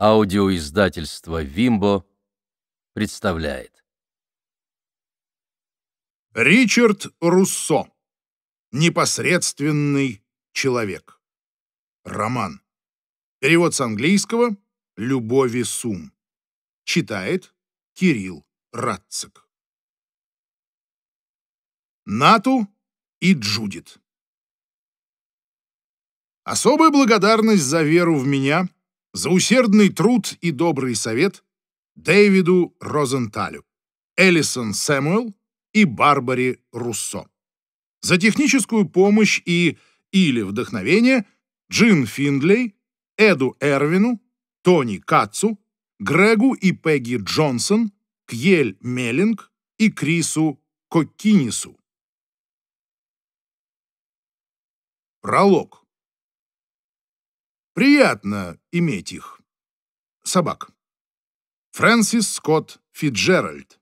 Аудиоиздательство «Вимбо» представляет. Ричард Руссо. Непосредственный человек. Роман. Перевод с английского «Любови Сум». Читает Кирилл Радцик. Нату и Джудит. Особая благодарность за веру в меня — за усердный труд и добрый совет Дэвиду Розенталю, Элисон Сэмуэл и Барбаре Руссо, за техническую помощь и или вдохновение Джин Финдлей, Эду Эрвину, Тони Кацу, Грегу и Пегги Джонсон, Кьель Меллинг и Крису Кокинису. Пролог. Приятно иметь их. Собак. Фрэнсис Скотт Фитджеральд.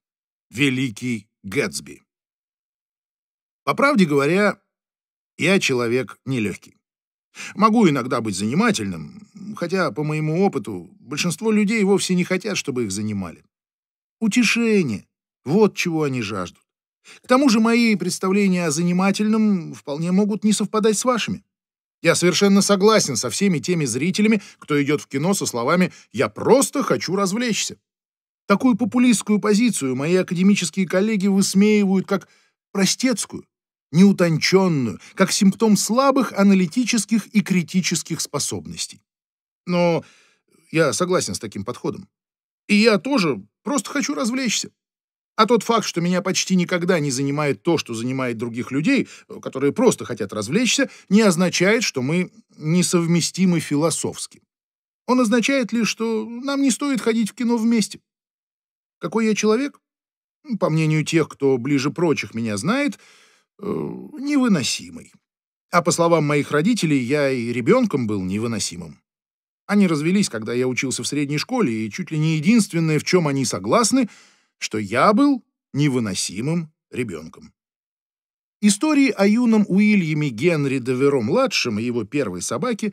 Великий Гэтсби. По правде говоря, я человек нелегкий. Могу иногда быть занимательным, хотя, по моему опыту, большинство людей вовсе не хотят, чтобы их занимали. Утешение. Вот чего они жаждут. К тому же мои представления о занимательном вполне могут не совпадать с вашими. Я совершенно согласен со всеми теми зрителями, кто идет в кино со словами «я просто хочу развлечься». Такую популистскую позицию мои академические коллеги высмеивают как простецкую, неутонченную, как симптом слабых аналитических и критических способностей. Но я согласен с таким подходом. И я тоже просто хочу развлечься. А тот факт, что меня почти никогда не занимает то, что занимает других людей, э, которые просто хотят развлечься, не означает, что мы несовместимы философски. Он означает лишь, что нам не стоит ходить в кино вместе. Какой я человек? Ну, по мнению тех, кто ближе прочих меня знает, э, невыносимый. А по словам моих родителей, я и ребенком был невыносимым. Они развелись, когда я учился в средней школе, и чуть ли не единственное, в чем они согласны — что я был невыносимым ребенком. Истории о юном Уильяме Генри Деверо-младшем и его первой собаке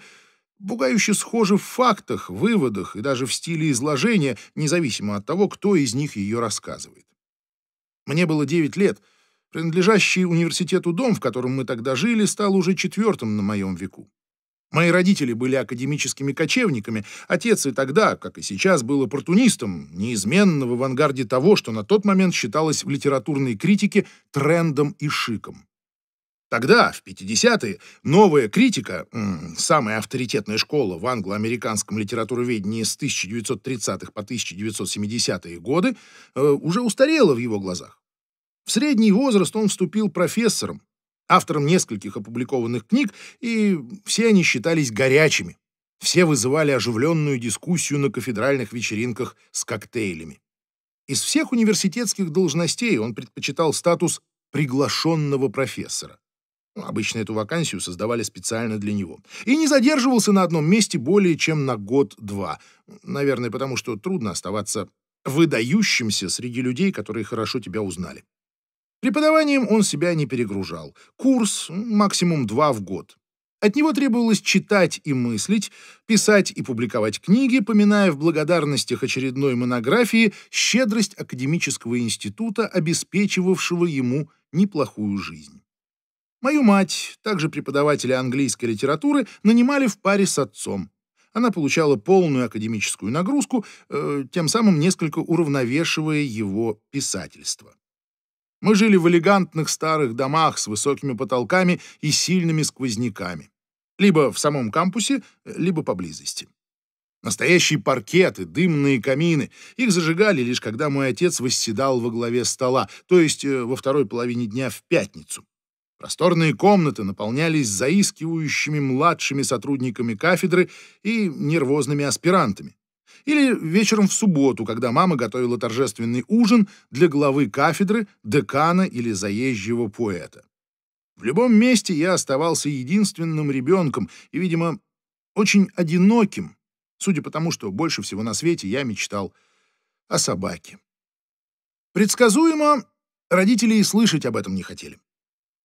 пугающе схожи в фактах, выводах и даже в стиле изложения, независимо от того, кто из них ее рассказывает. Мне было 9 лет. Принадлежащий университету дом, в котором мы тогда жили, стал уже четвертым на моем веку. Мои родители были академическими кочевниками, отец и тогда, как и сейчас, был оппортунистом, неизменно в авангарде того, что на тот момент считалось в литературной критике трендом и шиком. Тогда, в 50-е, новая критика, самая авторитетная школа в англо-американском литературоведении с 1930-х по 1970-е годы, э, уже устарела в его глазах. В средний возраст он вступил профессором, автором нескольких опубликованных книг, и все они считались горячими. Все вызывали оживленную дискуссию на кафедральных вечеринках с коктейлями. Из всех университетских должностей он предпочитал статус приглашенного профессора. Ну, обычно эту вакансию создавали специально для него. И не задерживался на одном месте более чем на год-два. Наверное, потому что трудно оставаться выдающимся среди людей, которые хорошо тебя узнали. Преподаванием он себя не перегружал. Курс максимум два в год. От него требовалось читать и мыслить, писать и публиковать книги, поминая в благодарностях очередной монографии щедрость академического института, обеспечивавшего ему неплохую жизнь. Мою мать, также преподавателя английской литературы, нанимали в паре с отцом. Она получала полную академическую нагрузку, э, тем самым несколько уравновешивая его писательство. Мы жили в элегантных старых домах с высокими потолками и сильными сквозняками. Либо в самом кампусе, либо поблизости. Настоящие паркеты, дымные камины. Их зажигали лишь когда мой отец восседал во главе стола, то есть э, во второй половине дня в пятницу. Просторные комнаты наполнялись заискивающими младшими сотрудниками кафедры и нервозными аспирантами или вечером в субботу, когда мама готовила торжественный ужин для главы кафедры, декана или заезжего поэта. В любом месте я оставался единственным ребенком и, видимо, очень одиноким, судя по тому, что больше всего на свете я мечтал о собаке. Предсказуемо, родители и слышать об этом не хотели.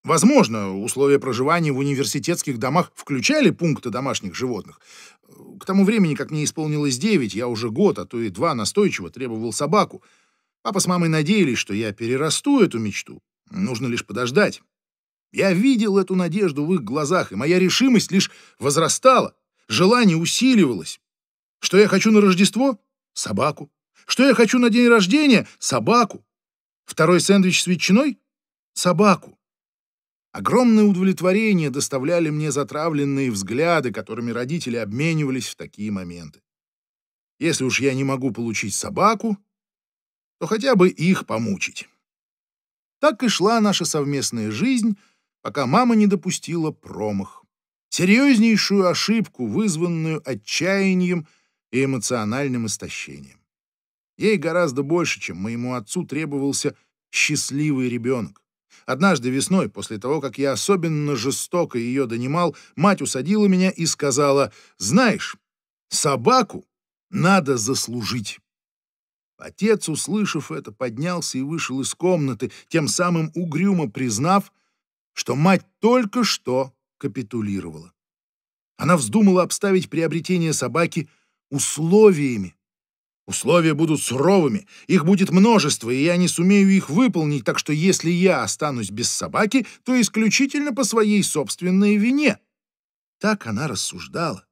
Возможно, условия проживания в университетских домах включали пункты домашних животных, к тому времени, как мне исполнилось девять, я уже год, а то и два настойчиво требовал собаку. Папа с мамой надеялись, что я перерасту эту мечту. Нужно лишь подождать. Я видел эту надежду в их глазах, и моя решимость лишь возрастала, желание усиливалось. Что я хочу на Рождество? Собаку. Что я хочу на день рождения? Собаку. Второй сэндвич с ветчиной? Собаку. Огромное удовлетворение доставляли мне затравленные взгляды, которыми родители обменивались в такие моменты. Если уж я не могу получить собаку, то хотя бы их помучить. Так и шла наша совместная жизнь, пока мама не допустила промах. Серьезнейшую ошибку, вызванную отчаянием и эмоциональным истощением. Ей гораздо больше, чем моему отцу требовался счастливый ребенок. Однажды весной, после того, как я особенно жестоко ее донимал, мать усадила меня и сказала, «Знаешь, собаку надо заслужить». Отец, услышав это, поднялся и вышел из комнаты, тем самым угрюмо признав, что мать только что капитулировала. Она вздумала обставить приобретение собаки условиями, Условия будут суровыми, их будет множество, и я не сумею их выполнить, так что если я останусь без собаки, то исключительно по своей собственной вине». Так она рассуждала.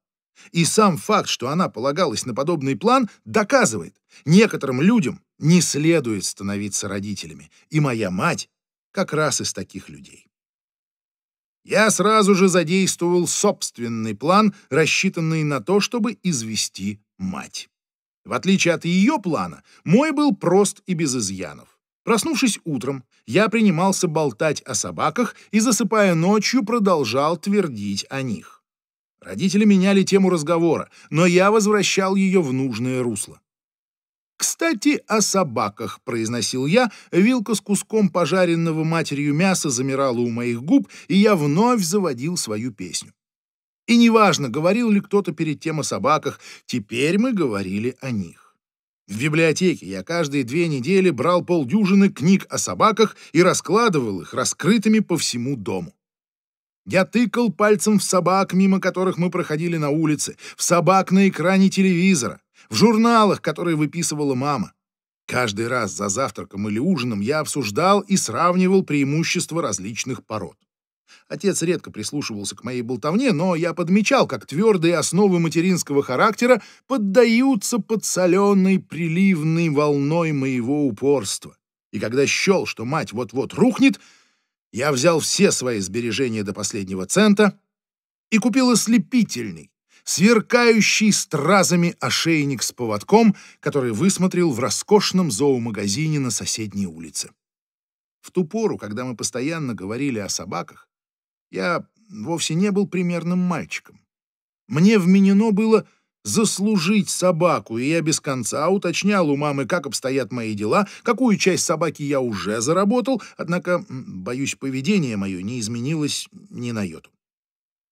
И сам факт, что она полагалась на подобный план, доказывает, некоторым людям не следует становиться родителями, и моя мать как раз из таких людей. Я сразу же задействовал собственный план, рассчитанный на то, чтобы извести мать. В отличие от ее плана, мой был прост и без изъянов. Проснувшись утром, я принимался болтать о собаках и, засыпая ночью, продолжал твердить о них. Родители меняли тему разговора, но я возвращал ее в нужное русло. «Кстати, о собаках», — произносил я, вилка с куском пожаренного матерью мяса замирала у моих губ, и я вновь заводил свою песню. И неважно, говорил ли кто-то перед тем о собаках, теперь мы говорили о них. В библиотеке я каждые две недели брал полдюжины книг о собаках и раскладывал их раскрытыми по всему дому. Я тыкал пальцем в собак, мимо которых мы проходили на улице, в собак на экране телевизора, в журналах, которые выписывала мама. Каждый раз за завтраком или ужином я обсуждал и сравнивал преимущества различных пород. Отец редко прислушивался к моей болтовне, но я подмечал, как твердые основы материнского характера поддаются подсоленной приливной волной моего упорства. И когда счел, что мать вот-вот рухнет, я взял все свои сбережения до последнего цента и купил ослепительный, сверкающий стразами ошейник с поводком, который высмотрел в роскошном зоомагазине на соседней улице. В ту пору, когда мы постоянно говорили о собаках, я вовсе не был примерным мальчиком. Мне вменено было заслужить собаку, и я без конца уточнял у мамы, как обстоят мои дела, какую часть собаки я уже заработал, однако, боюсь, поведение мое не изменилось ни на йоту.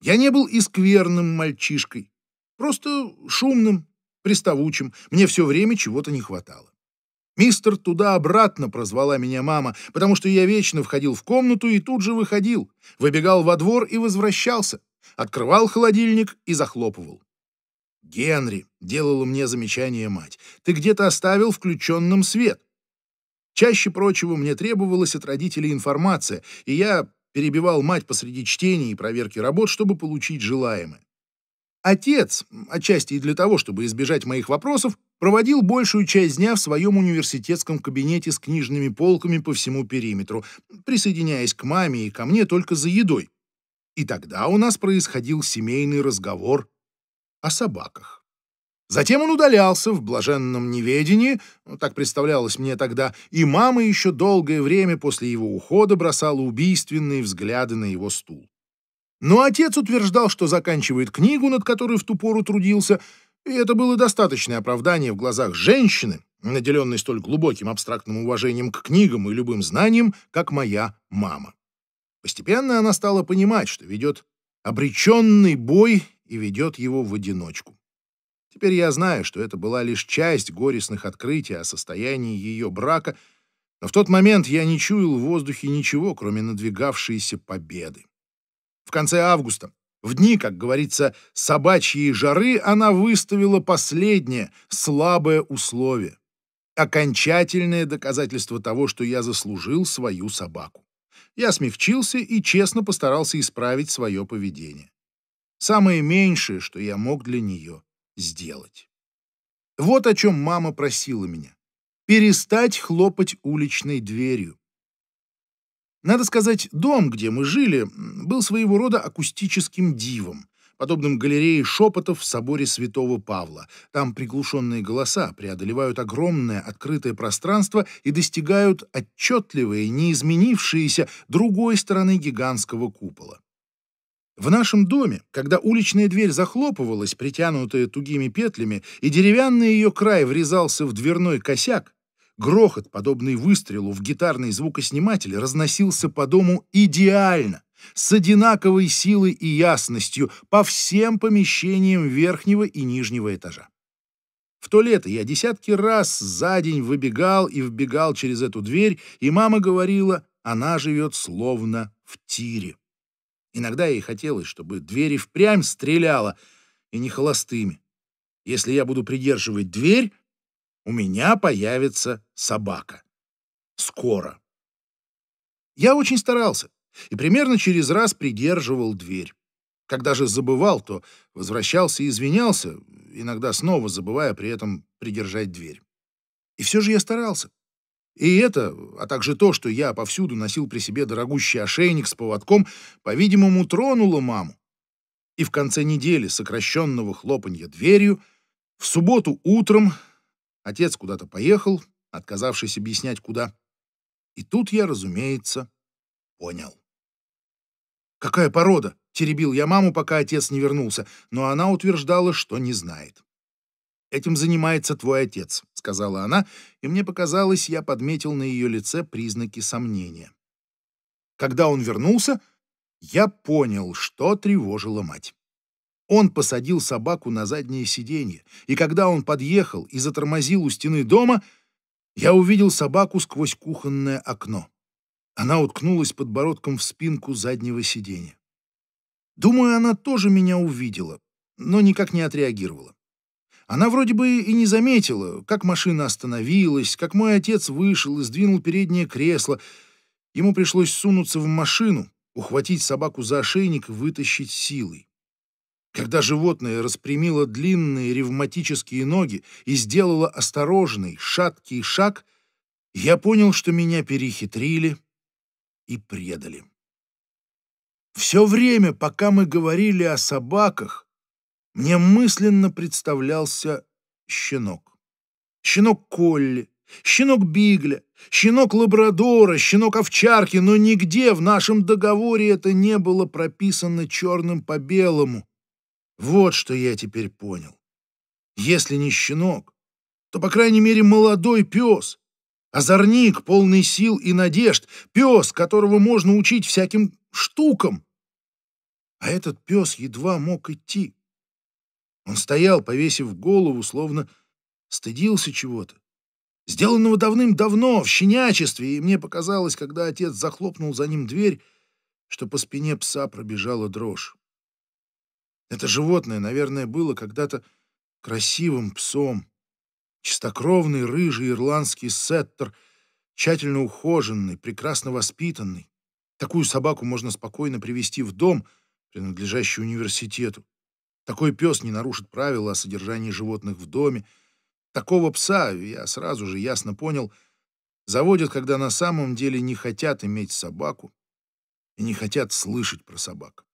Я не был и скверным мальчишкой, просто шумным, приставучим, мне все время чего-то не хватало. Мистер туда-обратно прозвала меня мама, потому что я вечно входил в комнату и тут же выходил, выбегал во двор и возвращался, открывал холодильник и захлопывал. «Генри», — делала мне замечание мать, — «ты где-то оставил включенным свет». Чаще прочего мне требовалась от родителей информация, и я перебивал мать посреди чтения и проверки работ, чтобы получить желаемое. Отец, отчасти и для того, чтобы избежать моих вопросов, проводил большую часть дня в своем университетском кабинете с книжными полками по всему периметру, присоединяясь к маме и ко мне только за едой. И тогда у нас происходил семейный разговор о собаках. Затем он удалялся в блаженном неведении, так представлялось мне тогда, и мама еще долгое время после его ухода бросала убийственные взгляды на его стул. Но отец утверждал, что заканчивает книгу, над которой в ту пору трудился, и это было достаточное оправдание в глазах женщины, наделенной столь глубоким абстрактным уважением к книгам и любым знаниям, как моя мама. Постепенно она стала понимать, что ведет обреченный бой и ведет его в одиночку. Теперь я знаю, что это была лишь часть горестных открытий о состоянии ее брака, но в тот момент я не чуял в воздухе ничего, кроме надвигавшейся победы. В конце августа в дни, как говорится, собачьей жары она выставила последнее, слабое условие. Окончательное доказательство того, что я заслужил свою собаку. Я смягчился и честно постарался исправить свое поведение. Самое меньшее, что я мог для нее сделать. Вот о чем мама просила меня. Перестать хлопать уличной дверью. Надо сказать, дом, где мы жили, был своего рода акустическим дивом, подобным галерее шепотов в соборе Святого Павла. Там приглушенные голоса преодолевают огромное открытое пространство и достигают отчетливые, неизменившиеся другой стороны гигантского купола. В нашем доме, когда уличная дверь захлопывалась, притянутая тугими петлями, и деревянный ее край врезался в дверной косяк, Грохот, подобный выстрелу в гитарный звукосниматель, разносился по дому идеально, с одинаковой силой и ясностью по всем помещениям верхнего и нижнего этажа. В то лето я десятки раз за день выбегал и вбегал через эту дверь, и мама говорила, она живет словно в тире. Иногда ей хотелось, чтобы двери впрямь стреляла, и не холостыми. Если я буду придерживать дверь, у меня появится собака. Скоро. Я очень старался и примерно через раз придерживал дверь. Когда же забывал, то возвращался и извинялся, иногда снова забывая при этом придержать дверь. И все же я старался. И это, а также то, что я повсюду носил при себе дорогущий ошейник с поводком, по-видимому, тронуло маму. И в конце недели сокращенного хлопанья дверью, в субботу утром Отец куда-то поехал, отказавшись объяснять куда. И тут я, разумеется, понял. «Какая порода?» — теребил я маму, пока отец не вернулся, но она утверждала, что не знает. «Этим занимается твой отец», — сказала она, и мне показалось, я подметил на ее лице признаки сомнения. Когда он вернулся, я понял, что тревожило мать. Он посадил собаку на заднее сиденье, и когда он подъехал и затормозил у стены дома, я увидел собаку сквозь кухонное окно. Она уткнулась подбородком в спинку заднего сиденья. Думаю, она тоже меня увидела, но никак не отреагировала. Она вроде бы и не заметила, как машина остановилась, как мой отец вышел и сдвинул переднее кресло. Ему пришлось сунуться в машину, ухватить собаку за ошейник и вытащить силой. Когда животное распрямило длинные ревматические ноги и сделало осторожный, шаткий шаг, я понял, что меня перехитрили и предали. Все время, пока мы говорили о собаках, мне мысленно представлялся щенок. Щенок Колли, щенок Бигля, щенок Лабрадора, щенок Овчарки, но нигде в нашем договоре это не было прописано черным по белому — вот что я теперь понял. Если не щенок, то, по крайней мере, молодой пес. Озорник, полный сил и надежд. Пес, которого можно учить всяким штукам. А этот пес едва мог идти. Он стоял, повесив голову, словно стыдился чего-то. Сделанного давным-давно, в щенячестве, и мне показалось, когда отец захлопнул за ним дверь, что по спине пса пробежала дрожь. Это животное, наверное, было когда-то красивым псом. Чистокровный рыжий ирландский сеттер, тщательно ухоженный, прекрасно воспитанный. Такую собаку можно спокойно привести в дом, принадлежащий университету. Такой пес не нарушит правила о содержании животных в доме. Такого пса, я сразу же ясно понял, заводят, когда на самом деле не хотят иметь собаку и не хотят слышать про собак.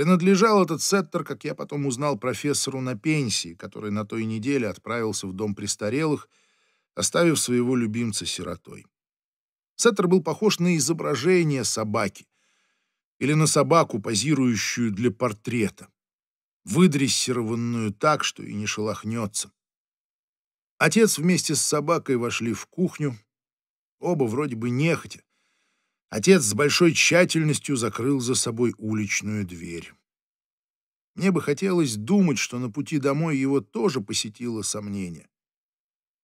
Принадлежал этот сеттер, как я потом узнал, профессору на пенсии, который на той неделе отправился в дом престарелых, оставив своего любимца сиротой. Сеттер был похож на изображение собаки или на собаку, позирующую для портрета, выдрессированную так, что и не шелохнется. Отец вместе с собакой вошли в кухню, оба вроде бы нехотя, Отец с большой тщательностью закрыл за собой уличную дверь. Мне бы хотелось думать, что на пути домой его тоже посетило сомнение.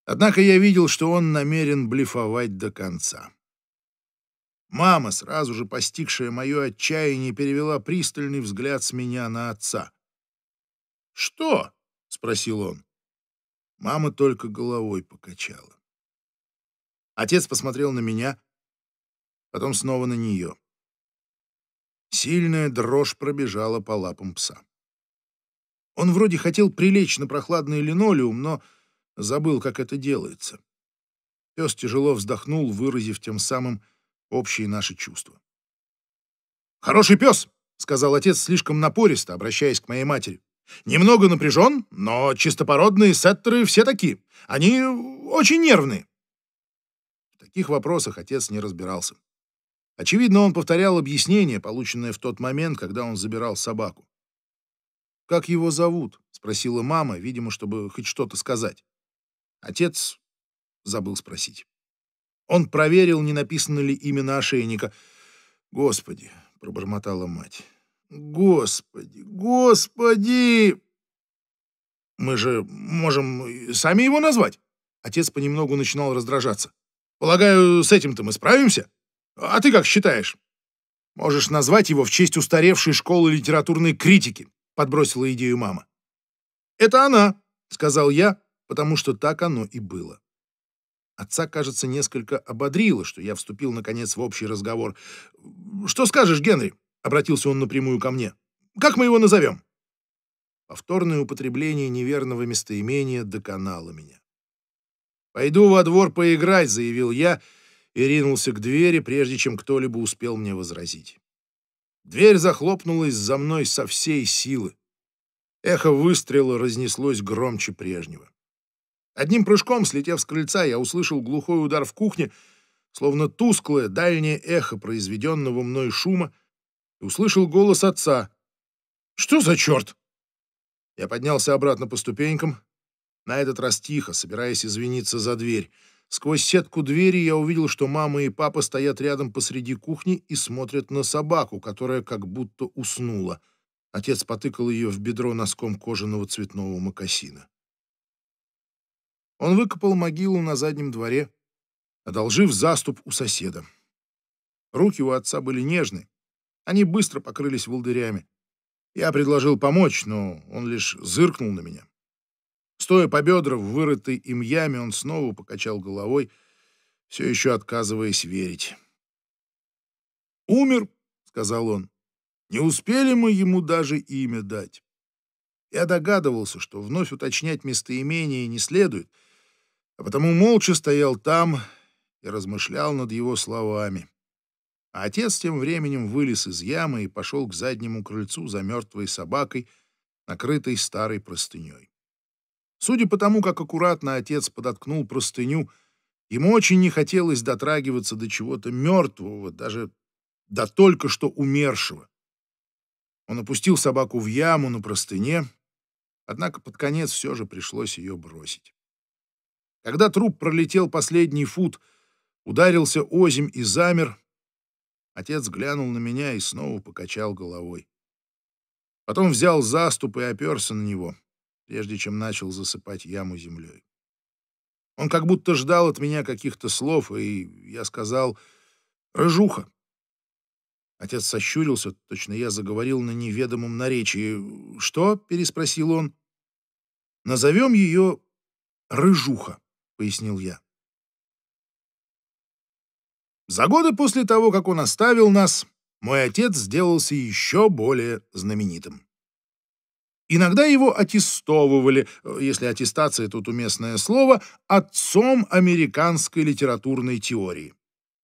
Однако я видел, что он намерен блефовать до конца. Мама, сразу же постигшая мое отчаяние, перевела пристальный взгляд с меня на отца. «Что?» — спросил он. Мама только головой покачала. Отец посмотрел на меня, потом снова на нее. Сильная дрожь пробежала по лапам пса. Он вроде хотел прилечь на прохладный линолеум, но забыл, как это делается. Пес тяжело вздохнул, выразив тем самым общие наши чувства. «Хороший пес!» — сказал отец слишком напористо, обращаясь к моей матери. «Немного напряжен, но чистопородные сеттеры все такие. Они очень нервные». В таких вопросах отец не разбирался. Очевидно, он повторял объяснение, полученное в тот момент, когда он забирал собаку. «Как его зовут?» — спросила мама, видимо, чтобы хоть что-то сказать. Отец забыл спросить. Он проверил, не написано ли имя на ошейника. «Господи!» — пробормотала мать. «Господи! Господи!» «Мы же можем сами его назвать?» Отец понемногу начинал раздражаться. «Полагаю, с этим-то мы справимся?» А ты как считаешь? Можешь назвать его в честь устаревшей школы литературной критики, подбросила идею мама. Это она, сказал я, потому что так оно и было. Отца, кажется, несколько ободрило, что я вступил, наконец, в общий разговор. «Что скажешь, Генри?» — обратился он напрямую ко мне. «Как мы его назовем?» Повторное употребление неверного местоимения доконало меня. «Пойду во двор поиграть», — заявил я, — и ринулся к двери, прежде чем кто-либо успел мне возразить. Дверь захлопнулась за мной со всей силы. Эхо выстрела разнеслось громче прежнего. Одним прыжком, слетев с крыльца, я услышал глухой удар в кухне, словно тусклое дальнее эхо произведенного мной шума, и услышал голос отца. «Что за черт?» Я поднялся обратно по ступенькам, на этот раз тихо, собираясь извиниться за дверь — Сквозь сетку двери я увидел, что мама и папа стоят рядом посреди кухни и смотрят на собаку, которая как будто уснула. Отец потыкал ее в бедро носком кожаного цветного мокасина. Он выкопал могилу на заднем дворе, одолжив заступ у соседа. Руки у отца были нежны, они быстро покрылись волдырями. Я предложил помочь, но он лишь зыркнул на меня. Стоя по бедра в вырытой им яме, он снова покачал головой, все еще отказываясь верить. «Умер», — сказал он. «Не успели мы ему даже имя дать». Я догадывался, что вновь уточнять местоимение не следует, а потому молча стоял там и размышлял над его словами. А отец тем временем вылез из ямы и пошел к заднему крыльцу за мертвой собакой, накрытой старой простыней. Судя по тому, как аккуратно отец подоткнул простыню, ему очень не хотелось дотрагиваться до чего-то мертвого, даже до только что умершего. Он опустил собаку в яму на простыне, однако под конец все же пришлось ее бросить. Когда труп пролетел последний фут, ударился озим и замер, отец глянул на меня и снова покачал головой. Потом взял заступ и оперся на него прежде чем начал засыпать яму землей. Он как будто ждал от меня каких-то слов, и я сказал «Рыжуха». Отец сощурился, точно я заговорил на неведомом наречии. «Что?» — переспросил он. «Назовем ее Рыжуха», — пояснил я. За годы после того, как он оставил нас, мой отец сделался еще более знаменитым. Иногда его аттестовывали, э, если аттестация тут уместное слово, отцом американской литературной теории.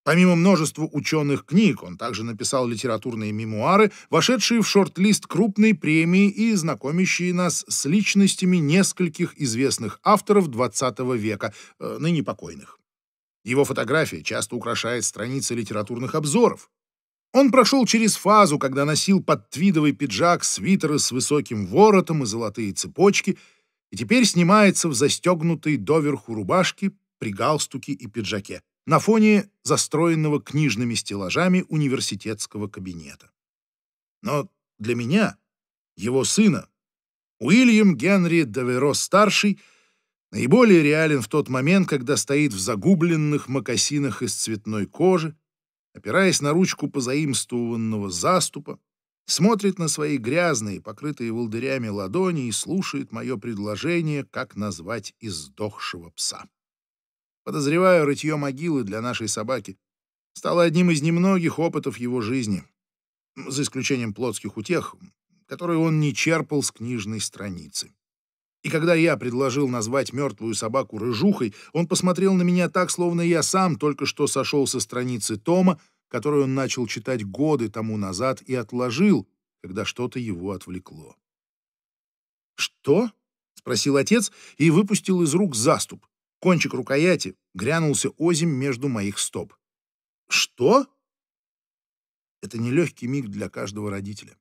Помимо множества ученых книг, он также написал литературные мемуары, вошедшие в шорт-лист крупной премии и знакомящие нас с личностями нескольких известных авторов XX века, э, ныне покойных. Его фотография часто украшает страницы литературных обзоров. Он прошел через фазу, когда носил под твидовый пиджак свитеры с высоким воротом и золотые цепочки, и теперь снимается в застегнутой доверху рубашке при галстуке и пиджаке на фоне застроенного книжными стеллажами университетского кабинета. Но для меня, его сына, Уильям Генри Даверо-старший, наиболее реален в тот момент, когда стоит в загубленных мокасинах из цветной кожи, опираясь на ручку позаимствованного заступа, смотрит на свои грязные, покрытые волдырями ладони и слушает мое предложение, как назвать издохшего пса. Подозреваю, рытье могилы для нашей собаки стало одним из немногих опытов его жизни, за исключением плотских утех, которые он не черпал с книжной страницы. И когда я предложил назвать мертвую собаку рыжухой, он посмотрел на меня так, словно я сам только что сошел со страницы Тома, которую он начал читать годы тому назад и отложил, когда что-то его отвлекло. «Что?» — спросил отец и выпустил из рук заступ. Кончик рукояти грянулся озим между моих стоп. «Что?» Это нелегкий миг для каждого родителя.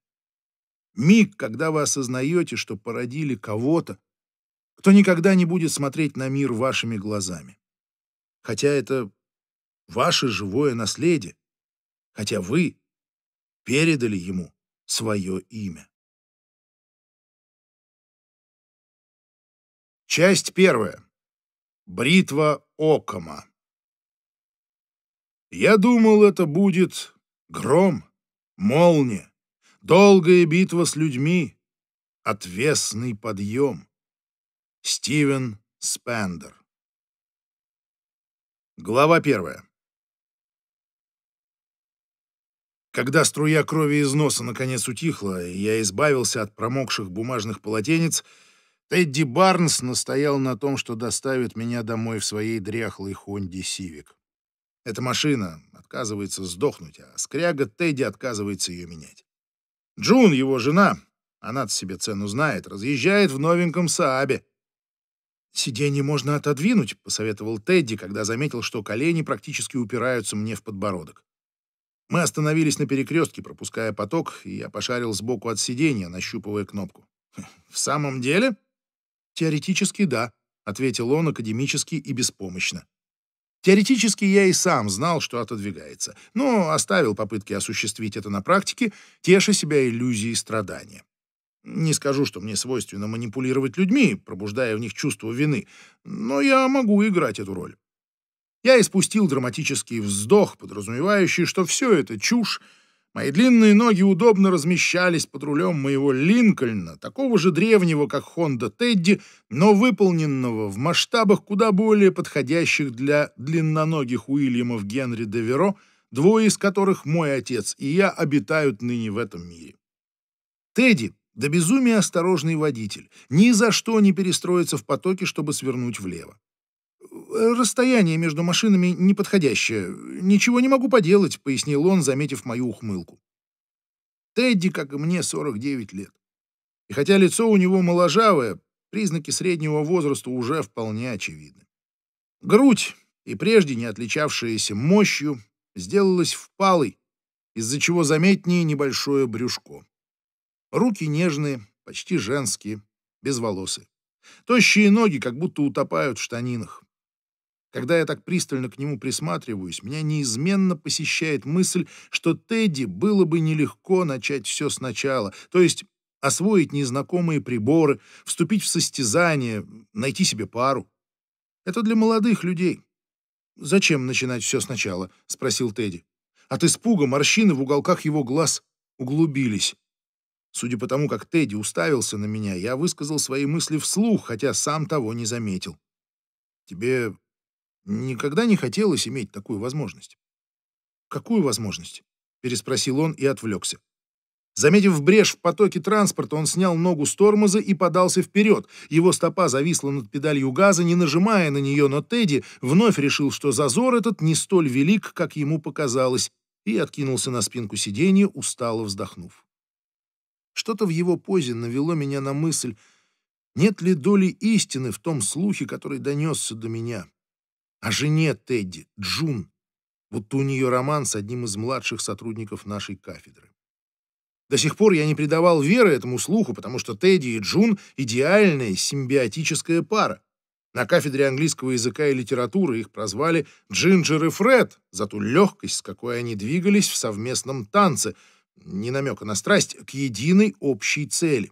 Миг, когда вы осознаете, что породили кого-то, кто никогда не будет смотреть на мир вашими глазами. Хотя это ваше живое наследие, хотя вы передали ему свое имя. Часть первая. Бритва Окома. Я думал, это будет гром, молния, долгая битва с людьми, отвесный подъем. Стивен Спендер. Глава первая. Когда струя крови из носа наконец утихла, и я избавился от промокших бумажных полотенец, Тедди Барнс настоял на том, что доставит меня домой в своей дряхлой Хонде Сивик. Эта машина отказывается сдохнуть, а скряга Тедди отказывается ее менять. Джун, его жена, она-то себя цену знает, разъезжает в новеньком Саабе. «Сиденье можно отодвинуть», — посоветовал Тедди, когда заметил, что колени практически упираются мне в подбородок. Мы остановились на перекрестке, пропуская поток, и я пошарил сбоку от сиденья, нащупывая кнопку. Хм, «В самом деле?» «Теоретически, да», — ответил он академически и беспомощно. Теоретически я и сам знал, что отодвигается, но оставил попытки осуществить это на практике, теша себя иллюзией страдания. Не скажу, что мне свойственно манипулировать людьми, пробуждая в них чувство вины, но я могу играть эту роль. Я испустил драматический вздох, подразумевающий, что все это чушь. Мои длинные ноги удобно размещались под рулем моего Линкольна, такого же древнего, как Хонда Тедди, но выполненного в масштабах куда более подходящих для длинноногих Уильямов Генри де Веро, двое из которых мой отец и я обитают ныне в этом мире. Тедди до безумия осторожный водитель. Ни за что не перестроится в потоке, чтобы свернуть влево. Э, «Расстояние между машинами неподходящее. Ничего не могу поделать», — пояснил он, заметив мою ухмылку. Тедди, как и мне, 49 лет. И хотя лицо у него моложавое, признаки среднего возраста уже вполне очевидны. Грудь, и прежде не отличавшаяся мощью, сделалась впалой, из-за чего заметнее небольшое брюшко. Руки нежные, почти женские, без волосы, Тощие ноги как будто утопают в штанинах. Когда я так пристально к нему присматриваюсь, меня неизменно посещает мысль, что Тедди было бы нелегко начать все сначала, то есть освоить незнакомые приборы, вступить в состязание, найти себе пару. Это для молодых людей. «Зачем начинать все сначала?» — спросил Тедди. От испуга морщины в уголках его глаз углубились. Судя по тому, как Тедди уставился на меня, я высказал свои мысли вслух, хотя сам того не заметил. Тебе никогда не хотелось иметь такую возможность? Какую возможность? переспросил он и отвлекся. Заметив брешь в потоке транспорта, он снял ногу с тормоза и подался вперед. Его стопа зависла над педалью газа, не нажимая на нее, но Тедди вновь решил, что зазор этот не столь велик, как ему показалось, и откинулся на спинку сиденья, устало вздохнув. Что-то в его позе навело меня на мысль, нет ли доли истины в том слухе, который донесся до меня. О жене Тедди, Джун, будто у нее роман с одним из младших сотрудников нашей кафедры. До сих пор я не придавал веры этому слуху, потому что Тедди и Джун — идеальная симбиотическая пара. На кафедре английского языка и литературы их прозвали Джинджер и Фред за ту легкость, с какой они двигались в совместном танце — ни намека на страсть, к единой общей цели.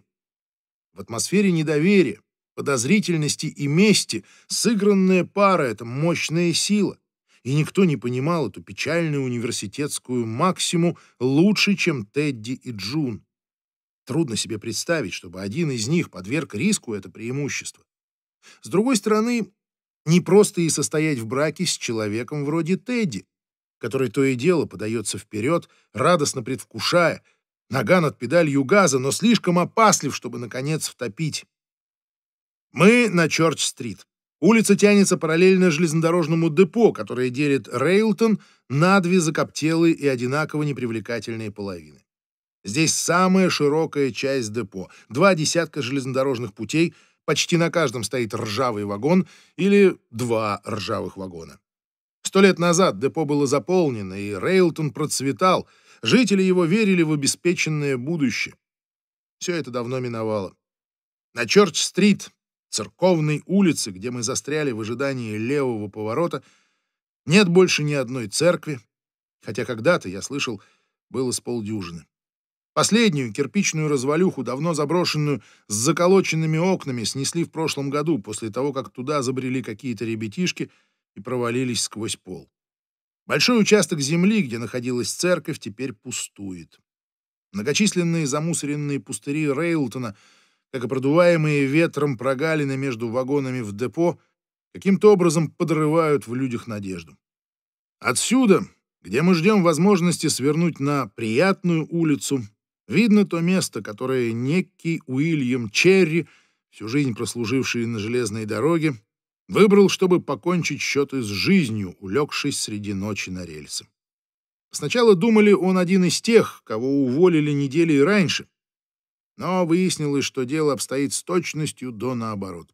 В атмосфере недоверия, подозрительности и мести сыгранная пара — это мощная сила, и никто не понимал эту печальную университетскую максиму лучше, чем Тедди и Джун. Трудно себе представить, чтобы один из них подверг риску это преимущество. С другой стороны, не просто и состоять в браке с человеком вроде Тедди, который то и дело подается вперед, радостно предвкушая. Нога над педалью газа, но слишком опаслив, чтобы, наконец, втопить. Мы на Чорч-стрит. Улица тянется параллельно железнодорожному депо, которое делит Рейлтон на две закоптелые и одинаково непривлекательные половины. Здесь самая широкая часть депо. Два десятка железнодорожных путей, почти на каждом стоит ржавый вагон или два ржавых вагона. Сто лет назад депо было заполнено, и Рейлтон процветал. Жители его верили в обеспеченное будущее. Все это давно миновало. На Чорч-стрит, церковной улице, где мы застряли в ожидании левого поворота, нет больше ни одной церкви, хотя когда-то, я слышал, было с полдюжины. Последнюю кирпичную развалюху, давно заброшенную, с заколоченными окнами, снесли в прошлом году, после того, как туда забрели какие-то ребятишки — и провалились сквозь пол. Большой участок земли, где находилась церковь, теперь пустует. Многочисленные замусоренные пустыри Рейлтона, как и продуваемые ветром прогалины между вагонами в депо, каким-то образом подрывают в людях надежду. Отсюда, где мы ждем возможности свернуть на приятную улицу, видно то место, которое некий Уильям Черри, всю жизнь прослуживший на железной дороге, Выбрал, чтобы покончить счеты с жизнью, улегшись среди ночи на рельсы. Сначала думали, он один из тех, кого уволили недели раньше. Но выяснилось, что дело обстоит с точностью до наоборот.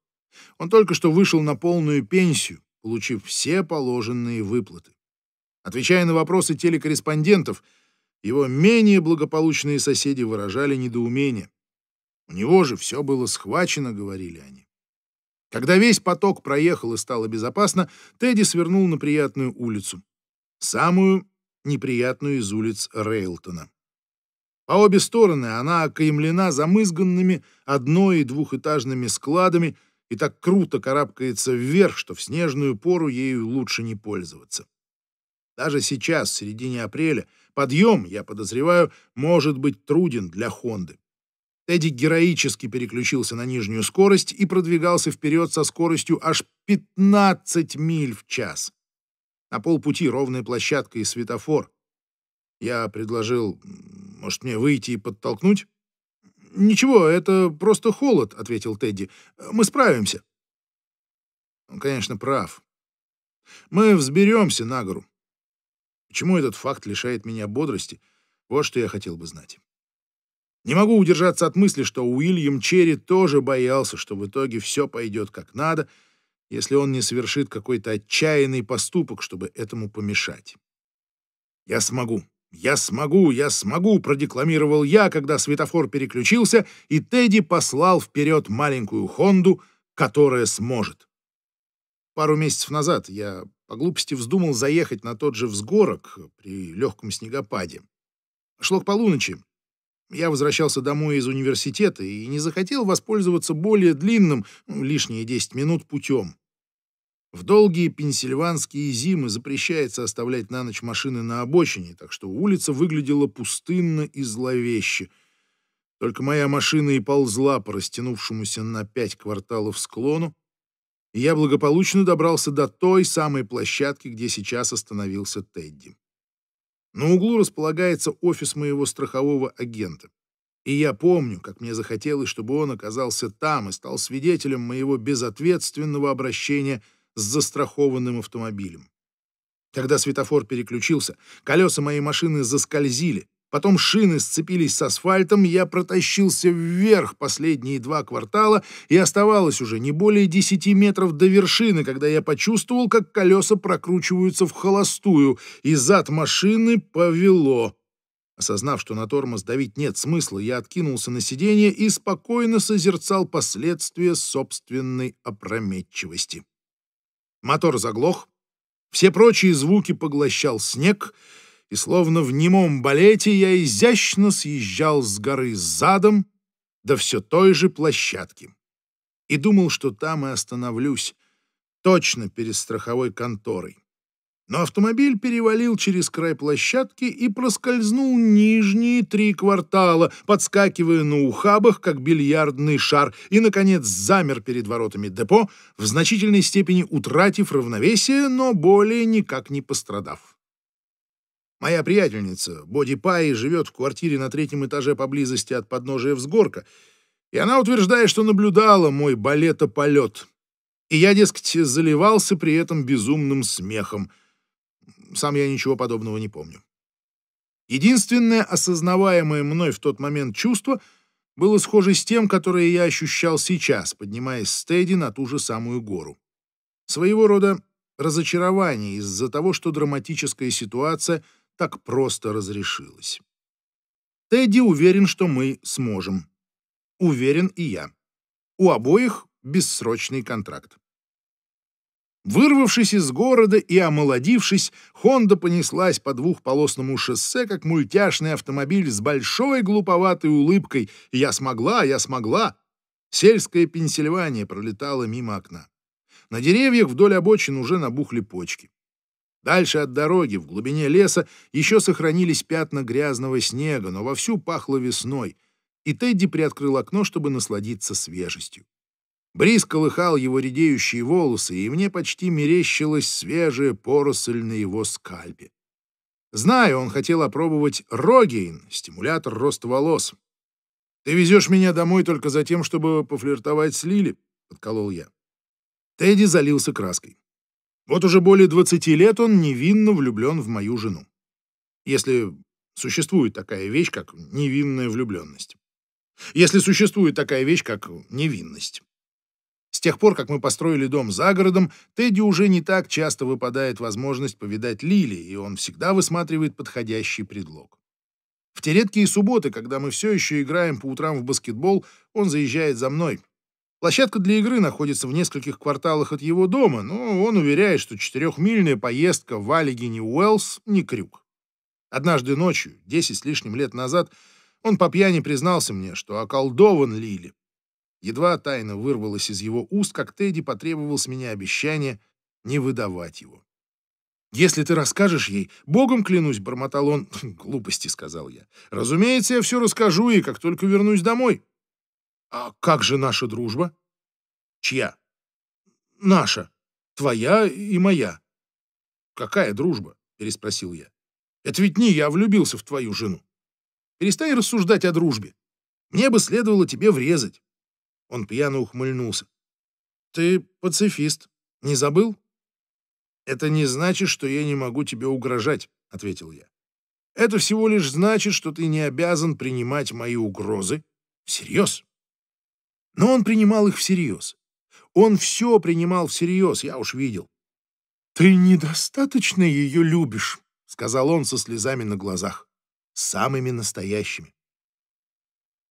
Он только что вышел на полную пенсию, получив все положенные выплаты. Отвечая на вопросы телекорреспондентов, его менее благополучные соседи выражали недоумение. У него же все было схвачено, говорили они. Когда весь поток проехал и стало безопасно, Тедди свернул на приятную улицу. Самую неприятную из улиц Рейлтона. По обе стороны она окаймлена замызганными одно- и двухэтажными складами и так круто карабкается вверх, что в снежную пору ею лучше не пользоваться. Даже сейчас, в середине апреля, подъем, я подозреваю, может быть труден для Хонды. Тедди героически переключился на нижнюю скорость и продвигался вперед со скоростью аж 15 миль в час. На полпути ровная площадка и светофор. Я предложил, может, мне выйти и подтолкнуть? «Ничего, это просто холод», — ответил Тедди. «Мы справимся». Он, конечно, прав. Мы взберемся на гору. Почему этот факт лишает меня бодрости? Вот что я хотел бы знать. Не могу удержаться от мысли, что Уильям Черри тоже боялся, что в итоге все пойдет как надо, если он не совершит какой-то отчаянный поступок, чтобы этому помешать. «Я смогу», «Я смогу, я смогу!» — продекламировал я, когда светофор переключился, и Тедди послал вперед маленькую Хонду, которая сможет. Пару месяцев назад я по глупости вздумал заехать на тот же взгорок при легком снегопаде. Шло к полуночи, я возвращался домой из университета и не захотел воспользоваться более длинным, ну, лишние 10 минут, путем. В долгие пенсильванские зимы запрещается оставлять на ночь машины на обочине, так что улица выглядела пустынно и зловеще. Только моя машина и ползла по растянувшемуся на пять кварталов склону, и я благополучно добрался до той самой площадки, где сейчас остановился Тедди. На углу располагается офис моего страхового агента. И я помню, как мне захотелось, чтобы он оказался там и стал свидетелем моего безответственного обращения с застрахованным автомобилем. Когда светофор переключился, колеса моей машины заскользили, Потом шины сцепились с асфальтом, я протащился вверх последние два квартала, и оставалось уже не более десяти метров до вершины, когда я почувствовал, как колеса прокручиваются в холостую, и зад машины повело. Осознав, что на тормоз давить нет смысла, я откинулся на сиденье и спокойно созерцал последствия собственной опрометчивости. Мотор заглох, все прочие звуки поглощал снег — и словно в немом балете я изящно съезжал с горы задом до все той же площадки. И думал, что там и остановлюсь, точно перед страховой конторой. Но автомобиль перевалил через край площадки и проскользнул нижние три квартала, подскакивая на ухабах, как бильярдный шар, и, наконец, замер перед воротами депо, в значительной степени утратив равновесие, но более никак не пострадав. Моя приятельница, Боди Пай, живет в квартире на третьем этаже поблизости от подножия взгорка, и она утверждает, что наблюдала мой балетополет. И я, дескать, заливался при этом безумным смехом. Сам я ничего подобного не помню. Единственное осознаваемое мной в тот момент чувство было схоже с тем, которое я ощущал сейчас, поднимаясь с Тедди на ту же самую гору. Своего рода разочарование из-за того, что драматическая ситуация — так просто разрешилось. Тедди уверен, что мы сможем. Уверен и я. У обоих бессрочный контракт. Вырвавшись из города и омолодившись, Хонда понеслась по двухполосному шоссе, как мультяшный автомобиль с большой глуповатой улыбкой «Я смогла, я смогла!» Сельская Пенсильвания пролетала мимо окна. На деревьях вдоль обочин уже набухли почки. Дальше от дороги, в глубине леса, еще сохранились пятна грязного снега, но вовсю пахло весной, и Тедди приоткрыл окно, чтобы насладиться свежестью. Бриз колыхал его редеющие волосы, и мне почти мерещилась свежая поросль на его скальпе. Знаю, он хотел опробовать Рогейн, стимулятор роста волос. «Ты везешь меня домой только за тем, чтобы пофлиртовать с Лили», — подколол я. Тедди залился краской. Вот уже более 20 лет он невинно влюблен в мою жену. Если существует такая вещь, как невинная влюбленность. Если существует такая вещь, как невинность. С тех пор, как мы построили дом за городом, Тедди уже не так часто выпадает возможность повидать Лили, и он всегда высматривает подходящий предлог. В те редкие субботы, когда мы все еще играем по утрам в баскетбол, он заезжает за мной — Площадка для игры находится в нескольких кварталах от его дома, но он уверяет, что четырехмильная поездка в Алигине Уэллс не крюк. Однажды ночью, десять с лишним лет назад, он по пьяни признался мне, что околдован Лили. Едва тайна вырвалась из его уст, как Тедди потребовал с меня обещание не выдавать его. «Если ты расскажешь ей, богом клянусь», — бормотал он. «Хм, «Глупости», — сказал я. «Разумеется, я все расскажу ей, как только вернусь домой». А как же наша дружба? Чья? Наша. Твоя и моя. Какая дружба? Переспросил я. Это ведь не я влюбился в твою жену. Перестань рассуждать о дружбе. Мне бы следовало тебе врезать. Он пьяно ухмыльнулся. Ты пацифист. Не забыл? Это не значит, что я не могу тебе угрожать, ответил я. Это всего лишь значит, что ты не обязан принимать мои угрозы всерьез. Но он принимал их всерьез. Он все принимал всерьез, я уж видел. «Ты недостаточно ее любишь», — сказал он со слезами на глазах, самыми настоящими.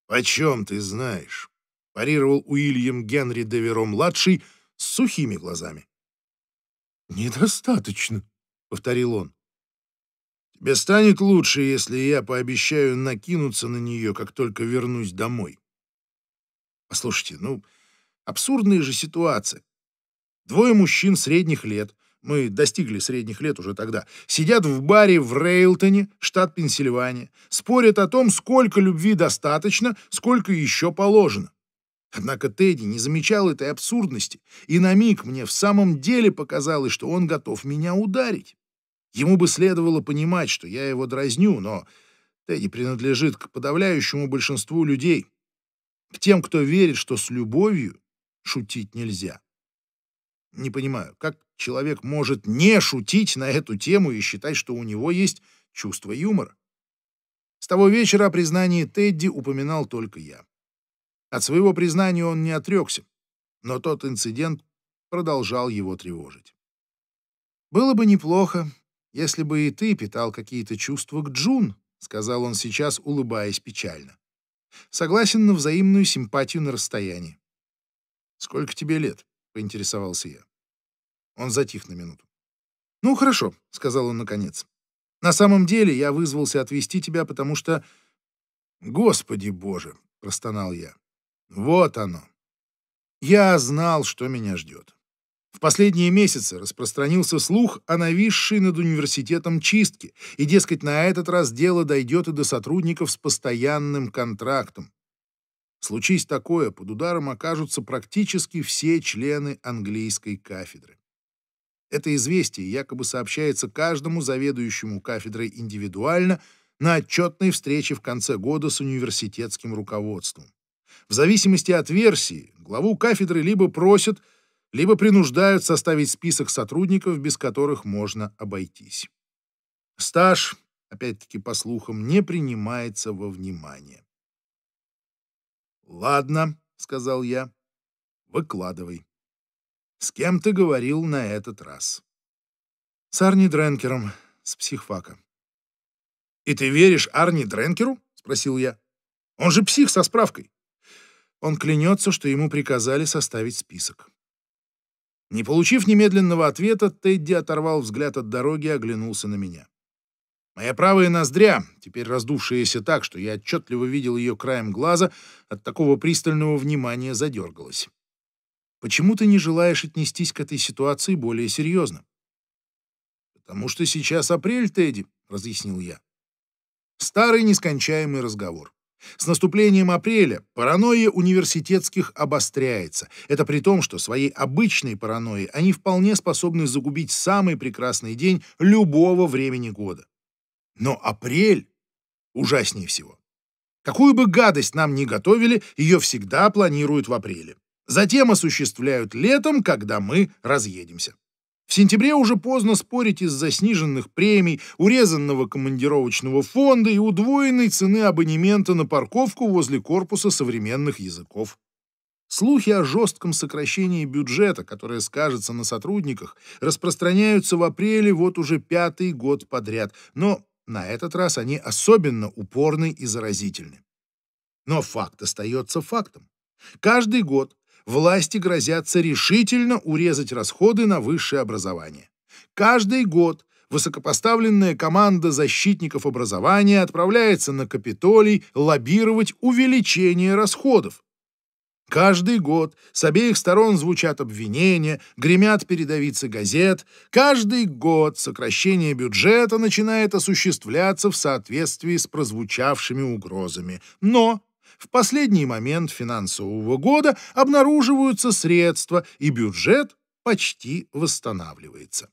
Почем ты знаешь?» — парировал Уильям Генри Деверо-младший с сухими глазами. «Недостаточно», — повторил он. «Тебе станет лучше, если я пообещаю накинуться на нее, как только вернусь домой», Послушайте, ну, абсурдная же ситуация. Двое мужчин средних лет, мы достигли средних лет уже тогда, сидят в баре в Рейлтоне, штат Пенсильвания, спорят о том, сколько любви достаточно, сколько еще положено. Однако Тедди не замечал этой абсурдности, и на миг мне в самом деле показалось, что он готов меня ударить. Ему бы следовало понимать, что я его дразню, но Тедди принадлежит к подавляющему большинству людей, к тем, кто верит, что с любовью шутить нельзя. Не понимаю, как человек может не шутить на эту тему и считать, что у него есть чувство юмора. С того вечера о признании Тедди упоминал только я. От своего признания он не отрекся, но тот инцидент продолжал его тревожить. «Было бы неплохо, если бы и ты питал какие-то чувства к Джун», — сказал он сейчас, улыбаясь печально согласен на взаимную симпатию на расстоянии. «Сколько тебе лет?» — поинтересовался я. Он затих на минуту. «Ну, хорошо», — сказал он наконец. «На самом деле я вызвался отвезти тебя, потому что...» «Господи боже!» — простонал я. «Вот оно! Я знал, что меня ждет. В последние месяцы распространился слух о нависшей над университетом чистке, и, дескать, на этот раз дело дойдет и до сотрудников с постоянным контрактом. Случись такое, под ударом окажутся практически все члены английской кафедры. Это известие якобы сообщается каждому заведующему кафедрой индивидуально на отчетной встрече в конце года с университетским руководством. В зависимости от версии, главу кафедры либо просят – либо принуждают составить список сотрудников, без которых можно обойтись. Стаж, опять-таки по слухам, не принимается во внимание. «Ладно», — сказал я, — «выкладывай. С кем ты говорил на этот раз?» «С Арни Дренкером, с психфака». «И ты веришь Арни Дренкеру?» — спросил я. «Он же псих со справкой». Он клянется, что ему приказали составить список. Не получив немедленного ответа, Тедди оторвал взгляд от дороги и оглянулся на меня. Моя правая ноздря, теперь раздувшаяся так, что я отчетливо видел ее краем глаза, от такого пристального внимания задергалась. «Почему ты не желаешь отнестись к этой ситуации более серьезно?» «Потому что сейчас апрель, Тедди», — разъяснил я. Старый нескончаемый разговор. С наступлением апреля паранойя университетских обостряется. Это при том, что своей обычной паранойей они вполне способны загубить самый прекрасный день любого времени года. Но апрель ужаснее всего. Какую бы гадость нам ни готовили, ее всегда планируют в апреле. Затем осуществляют летом, когда мы разъедемся. В сентябре уже поздно спорить из-за сниженных премий, урезанного командировочного фонда и удвоенной цены абонемента на парковку возле корпуса современных языков. Слухи о жестком сокращении бюджета, которое скажется на сотрудниках, распространяются в апреле вот уже пятый год подряд, но на этот раз они особенно упорны и заразительны. Но факт остается фактом. Каждый год власти грозятся решительно урезать расходы на высшее образование. Каждый год высокопоставленная команда защитников образования отправляется на Капитолий лоббировать увеличение расходов. Каждый год с обеих сторон звучат обвинения, гремят передовицы газет. Каждый год сокращение бюджета начинает осуществляться в соответствии с прозвучавшими угрозами. Но в последний момент финансового года обнаруживаются средства, и бюджет почти восстанавливается.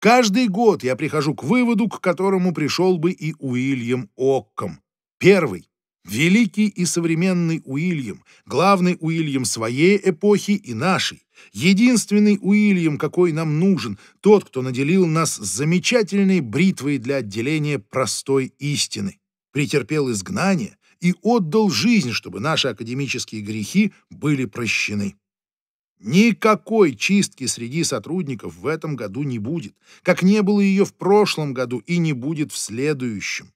Каждый год я прихожу к выводу, к которому пришел бы и Уильям Окком. Первый. Великий и современный Уильям, главный Уильям своей эпохи и нашей, единственный Уильям, какой нам нужен, тот, кто наделил нас замечательной бритвой для отделения простой истины, претерпел изгнание, и отдал жизнь, чтобы наши академические грехи были прощены. Никакой чистки среди сотрудников в этом году не будет, как не было ее в прошлом году и не будет в следующем.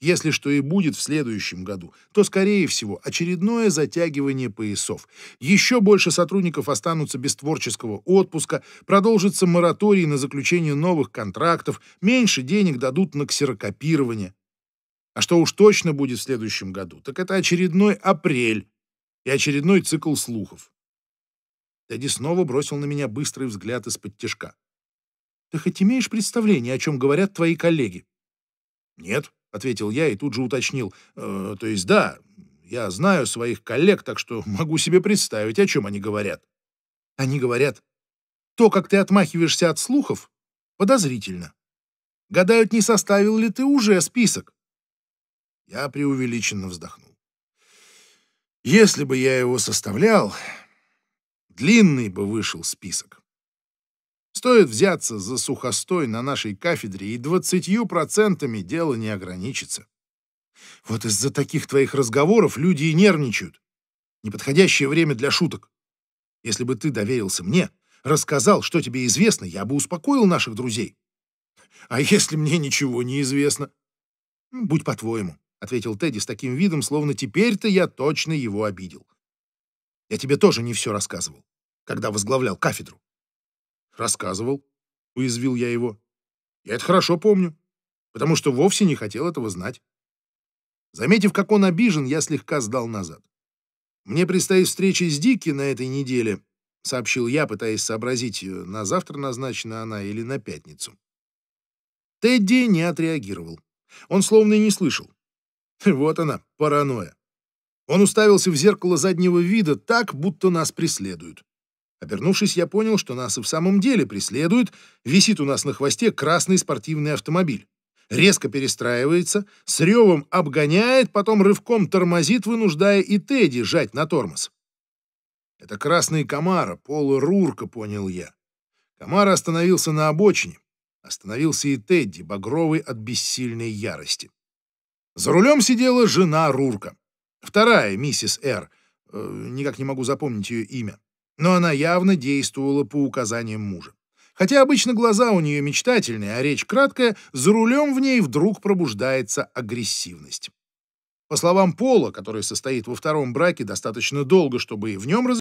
Если что и будет в следующем году, то, скорее всего, очередное затягивание поясов. Еще больше сотрудников останутся без творческого отпуска, продолжится мораторий на заключение новых контрактов, меньше денег дадут на ксерокопирование. А что уж точно будет в следующем году, так это очередной апрель и очередной цикл слухов. Тедди снова бросил на меня быстрый взгляд из-под тяжка. «Ты хоть имеешь представление, о чем говорят твои коллеги?» «Нет», — ответил я и тут же уточнил. «Э, «То есть да, я знаю своих коллег, так что могу себе представить, о чем они говорят». «Они говорят, то, как ты отмахиваешься от слухов, подозрительно. Гадают, не составил ли ты уже список?» Я преувеличенно вздохнул. Если бы я его составлял, длинный бы вышел список. Стоит взяться за сухостой на нашей кафедре, и двадцатью процентами дело не ограничится. Вот из-за таких твоих разговоров люди и нервничают. Неподходящее время для шуток. Если бы ты доверился мне, рассказал, что тебе известно, я бы успокоил наших друзей. А если мне ничего не известно? Будь по-твоему ответил Тедди с таким видом, словно теперь-то я точно его обидел. Я тебе тоже не все рассказывал, когда возглавлял кафедру. Рассказывал, уязвил я его. Я это хорошо помню, потому что вовсе не хотел этого знать. Заметив, как он обижен, я слегка сдал назад. «Мне предстоит встреча с Дикки на этой неделе», — сообщил я, пытаясь сообразить, э, на завтра назначена она или на пятницу. Тедди не отреагировал. Он словно и не слышал. Вот она, паранойя. Он уставился в зеркало заднего вида так, будто нас преследуют. Обернувшись, я понял, что нас и в самом деле преследуют. Висит у нас на хвосте красный спортивный автомобиль. Резко перестраивается, с ревом обгоняет, потом рывком тормозит, вынуждая и Тедди жать на тормоз. Это красный комара, Пола понял я. Комар остановился на обочине. Остановился и Тедди, багровый от бессильной ярости. За рулем сидела жена Рурка. Вторая миссис Р. Э, никак не могу запомнить ее имя. Но она явно действовала по указаниям мужа. Хотя обычно глаза у нее мечтательные, а речь краткая, за рулем в ней вдруг пробуждается агрессивность. По словам Пола, который состоит во втором браке достаточно долго, чтобы и в нем разобраться,